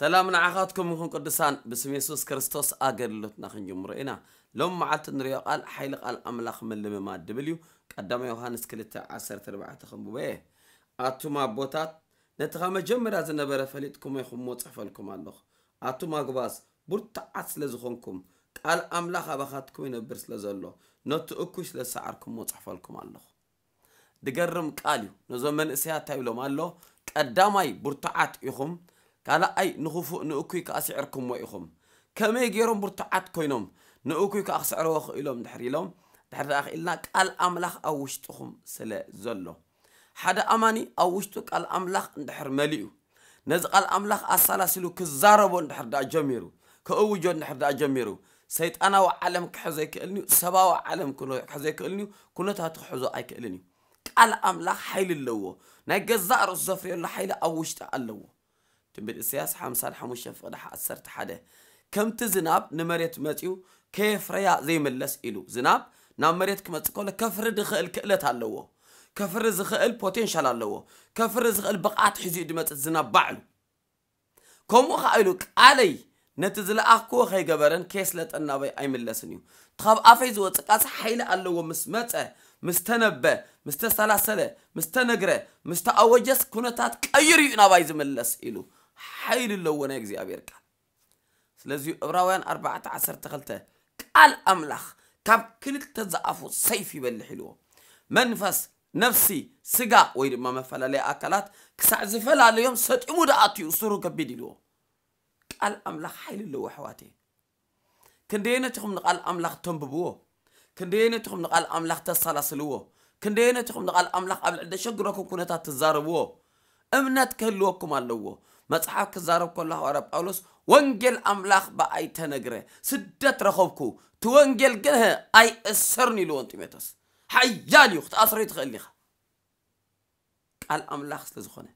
ሰላም ንዓኻትኩም ይኹን ቅዱሳን ብስም የሱስ ክርስቶስ ኣገልግሎትና ክንጅምሮ ኢና ሎም መዓልቲ ንሪኦ ቓል ሓይሊ ቓል ኣምላኽ ምልምማድ ድብል እዩ ቀዳማይ ዮሃንስ 2 14 ክንብበ እየ ኣቱም ኣቦታት ነቲ ኻ መጀመርያ ዝነበረ ፈሊጥኩም ይኹም ሞፅሕፈልኩም ኣለኹ ኣቱም ኣግባዝ ቡርትዓት ስለ ዝኾንኩም ቃል ኣምላኽ ኣባኻትኩም ይነብር ስለ ዘሎ ነቲ እኩይ ስለ ሰዓርኩም ሞፅሕፈልኩም ኣለኹ ድገርም ቃል እዩ ነዞም መንእሰያት እንታይ ኢሎም ኣሎ ቀዳማይ ቡርትዓት ኢኹም ካልኣይ ንኽፉእ ንእኩይ ክኣስዕርኩም ሞ ኢኹም ከመይ ገይሮም ብርቱዓት ኮይኖም ንእኩይ ከዓ ክስዕርዎ ክኢሎም ድሕሪ ኢሎም ድሕሪ ድኣ ክኢልና ቃል ኣምላኽ ኣብ ውሽጡኹም ስለ ዘሎ ሓደ ኣማኒ ኣብ ውሽጡ ቃል ኣምላኽ እንድሕር መሊኡ ነዚ ቃል ኣምላኽ ኣሳላሲሉ ክዛረቦ እንድሕር ዳ ጀሚሩ ክእውጆ እንድሕር ዳ ጀሚሩ ሰይጣናዊ ዓለም ክሕዞ ኣይክእልን እዩ ሰብዊ ዓለም ክሕዞ ኣይክእልን እዩ ኩነታቱ ክሕዞ ኣይክእልን እዩ ቃል ኣምላኽ ሓይሊ ኣለዎ ናይ ገዛእ ርእሱ ዘፍርየሉ ሓይሊ ኣብ ውሽጢ ኣለዎ تنبيد إسياس حامسان حموش يفقد حأسرت حده كمت زناب نمريت ماتيو كيف ريا زي ملس إلو زناب نام مريت كما تقول كفر دخل كألة هاللو كفر زخل بوتينشال هاللو كفر زخل بقعت حزي دمت الزناب بعلو كومو خايلو كالي نتزل أخوة خي قبرن كيس لتنا بي أي ملسنيو تخاب أفيزو تقاس حيلة هاللو مسمته مستنبه مستسلسله مستنقره مستأوجس كنتات كأيريو نابايز ملس إلو حيل اللون يجزي أبير كان سلزي أبراوين أربعة عشر تخلته قال أملخ كاب كل تزعفو سيفي بالحلو منفس نفسي سقا وير ما مفلا لي أكلات كسع زفلا اليوم ست إمود أطيو سورو كبيدي لو قال أملخ حيل اللو حواتي كندينا تخم نقال أملخ تنببوه كندينا تخم نقال أملخ تصالة سلوه كندينا تخم نقال أملخ أبل عدا شقركم كونتا تزاربوه أمنات كلوكم اللوه مصحف كزارب كله ورب بولس وانجيل املاح باي تنغره سدت رخوبكو تو وانجيل كه اي اسرني لو انت متس حيال يخت اسريت خليخه قال املاح سلزخونه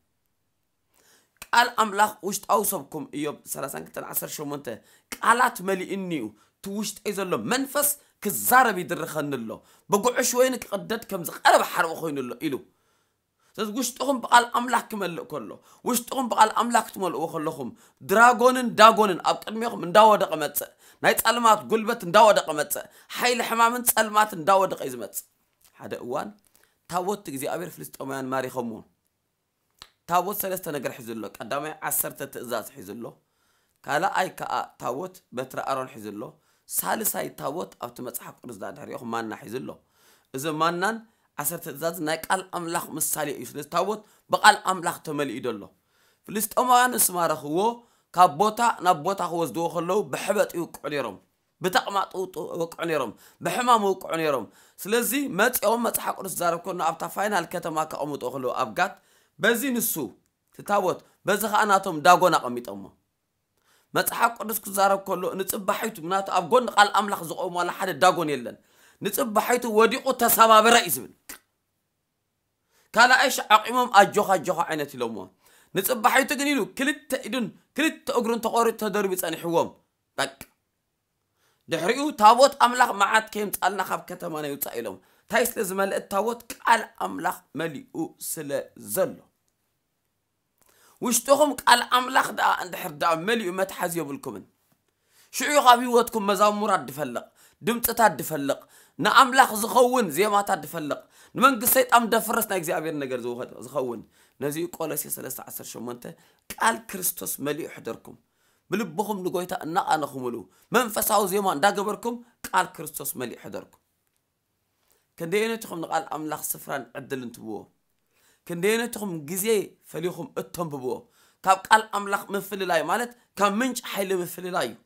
قال املاح وشت اوصبكم ايوب 30 كتن 10 شومنت قالات ملي انيو تو وشت ايزلو منفس كزارب يدرخنلو بقعش وينك قدت كم زقرب حرب خوينلو الو إيه ስለዚ ውሽጥኹም ብቓል ኣምላክ ክመልእ ከሎ ውሽጥኹም ብቓል ኣምላክ ትመልእዎ ከለኹም ድራጎንን ዳጎንን ኣብ ቅድሚኹም እንዳወደቐ መፅእ ናይ ፀልማት ጉልበት እንዳወደቐ መፅእ ሓይሊ ሕማምን ፀልማት እንዳወደቐ እዩ ዝመፅእ ሓደ እዋን ታቦት እግዚኣብሔር ፍልስጦማውያን ማሪኸምዎ ታቦት ሰለስተ ነገር ሒዙሎ ቀዳማይ ዓሰርተ ትእዛዝ ሒዙሎ ካልኣይ ከዓ ታቦት በትሪ ኣሮን ሒዙሎ ሳልሳይ ታቦት ኣብቲ መፅሓፍ ቅዱስ ዳድሕሪኦም ማና ሒዙሎ እዚ ማናን ዓሰርተ ትእዛዝ ናይ ቃል ኣምላኽ ምሳሌ እዩ ስለዚ ታቦት ብቓል ኣምላኽ ተመሊኡ ደሎ ፍልስጦማውያን ምስ ማረኽዎ ካብ ቦታ ናብ ቦታ ክወስድዎ ከለዉ ብሕበጥ ይውቅዑ ነይሮም ብተቕማጥ ወቅዑ ነይሮም ብሕማም ውቅዑ ነይሮም ስለዚ መፂኦም መፅሓፍ ቅዱስ ዛረብ ኮይኑ ኣብታ ፋይናል ከተማ ከቐምጦ ከለዉ ኣብ ጋት በዚ ንሱ ትታቦት በዚ ከዓ ናቶም ዳጎን ኣቐሚጦሞ መፅሓፍ ቅዱስ ክዛረብ ከሎ ንፅባሒቱ ምክንያቱ ኣብ ጎኒ ቃል ኣምላኽ ዝቆምዋላ ሓደ ዳጎን የለን ንፅባሒቱ ወዲቑ ተሰባበረ እዩ ዝብል كلاش عقيمهم أجوها جوها عينتي لهم نصبح يتجني له كل التأذن كل التأجر تقارب تدرب تاني حوام بق دحرقوا تابوت أملاق معاد كيم تقلنا خب كتما نيوتايلهم تايس لازم التابوت قال أملاق مليو سلا زلو وشتهم قال أملاق دا عند حرد مليو ما تحزيو بالكمن شعيو غبي واتكم مزام مراد فلق ድምፅታት ድፈልቕ ንኣምላኽ ዝኸውን ዜማታት ድፈልቕ ንመንግስቲ ሰይጣን ደፍረስ ናይ እግዚኣብሔር ነገር ዝኸውን ነዚኡ ቆለሴ 318 ቃል ክርስቶስ መሊኡ ሕደርኩም ብልብኹም ንጎይታ እናቓነኹምሉ መንፈሳዊ ዜማ እንዳገበርኩም ቃል ክርስቶስ መሊኡ ሕደርኩም ክንደየነትኹም ንቓል ኣምላኽ ስፍራን ዕድልን ትብዎ ክንደየነትኹም ግዜ ፈሊኹም እተንብብዎ ካብ ቃል ኣምላኽ ምፍልላይ ማለት ካብ ምንጭ ሓይሊ ምፍልላይ እዩ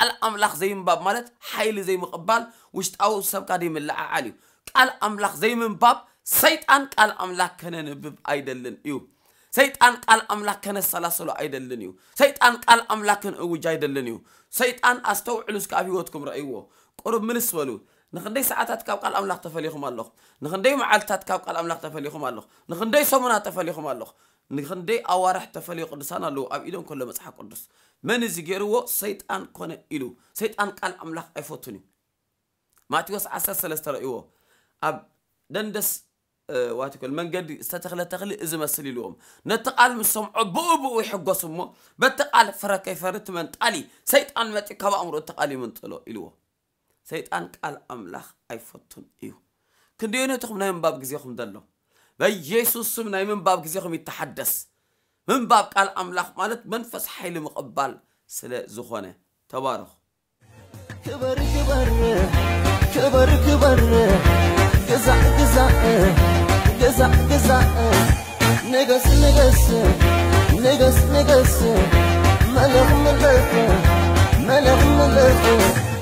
قال املاخ زي مباب مالت حيلي زي مقبال وش تاو سب قديم لا عالي قال املاخ زي مباب سيطان قال املاخ كنن بب ايدلن يو سيطان قال املاخ كن سلاسلو ايدلن يو سيطان قال املاخ كن اوج ايدلن يو سيطان استوعلوس كافيوتكم رايو قرب منس بلو ንክንደይ ሰዓታት ካብ ቃል ኣምላኽ ተፈሊኹም ኣለኹ ንክንደይ መዓልትታት ካብ ቃል ኣምላኽ ተፈሊኹም ኣለኹ ንክንደይ ሰሙናት ተፈሊኹም ኣለኹ ንክንደይ ኣዋርሕ ተፈልዩ ቅዱሳን ኣለዉ ኣብ ኢዶም ከሎ መፅሓፍ ቅዱስ መን እዚ ገይርዎ ሰይጣን ኮነ ኢሉ ሰይጣን ቃል ኣምላኽ ኣይፈቱን እዩ ማቴዎስ 13 ረእይዎ ኣብ ደንደስ ዋት ይኮል መንገዲ ዝተተኽለ ተኽሊ ዝመስል ኢልዎም ነቲ ቃል ምሶም ዕቡኡ ብኡ ይሕጎሱ እሞ በቲ ቃል ፍረ ከይፈሪ ትመንጣሊ ሰይጣን መጢ ካብ ኣእምሮ እቲ ቃል ይምንጥሎ ኢልዎ سيطان قال املاخ اي فوتون ايو كنديو نتخم نايم باب غزيخم دالو بيسوس سم نايم باب غزيخم يتحدث من باب قال املاخ مالت منفس حيل مقبال سلا زخونه تبارخ كبر كبر كبر كبر جزع جزع جزع جزع نجس نجس نجس نجس ملغ ملغ ملغ ملغ